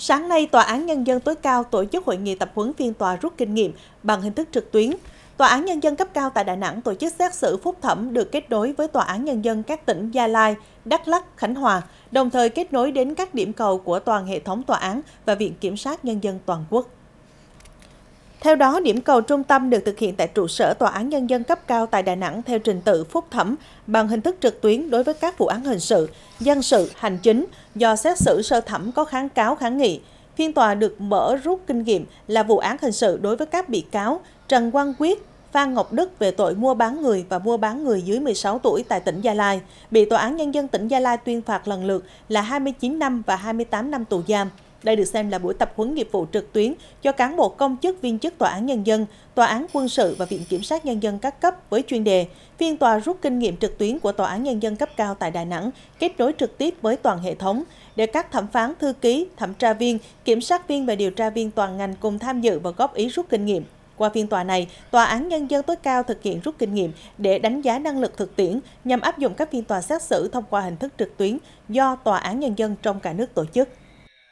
Sáng nay, Tòa án Nhân dân tối cao tổ chức hội nghị tập huấn phiên tòa rút kinh nghiệm bằng hình thức trực tuyến. Tòa án Nhân dân cấp cao tại Đà Nẵng tổ chức xét xử phúc thẩm được kết nối với Tòa án Nhân dân các tỉnh Gia Lai, Đắk lắc, Khánh Hòa, đồng thời kết nối đến các điểm cầu của toàn hệ thống tòa án và Viện Kiểm sát Nhân dân toàn quốc. Theo đó, điểm cầu trung tâm được thực hiện tại trụ sở Tòa án Nhân dân cấp cao tại Đà Nẵng theo trình tự phúc thẩm bằng hình thức trực tuyến đối với các vụ án hình sự, dân sự, hành chính do xét xử sơ thẩm có kháng cáo kháng nghị. Phiên tòa được mở rút kinh nghiệm là vụ án hình sự đối với các bị cáo Trần Quang Quyết, Phan Ngọc Đức về tội mua bán người và mua bán người dưới 16 tuổi tại tỉnh Gia Lai, bị Tòa án Nhân dân tỉnh Gia Lai tuyên phạt lần lượt là 29 năm và 28 năm tù giam. Đây được xem là buổi tập huấn nghiệp vụ trực tuyến cho cán bộ công chức viên chức Tòa án Nhân dân, Tòa án Quân sự và Viện Kiểm sát Nhân dân các cấp với chuyên đề Phiên tòa rút kinh nghiệm trực tuyến của Tòa án Nhân dân cấp cao tại Đà Nẵng kết nối trực tiếp với toàn hệ thống để các thẩm phán, thư ký, thẩm tra viên, kiểm sát viên và điều tra viên toàn ngành cùng tham dự và góp ý rút kinh nghiệm. Qua phiên tòa này, Tòa án Nhân dân tối cao thực hiện rút kinh nghiệm để đánh giá năng lực thực tiễn nhằm áp dụng các phiên tòa xét xử thông qua hình thức trực tuyến do Tòa án Nhân dân trong cả nước tổ chức.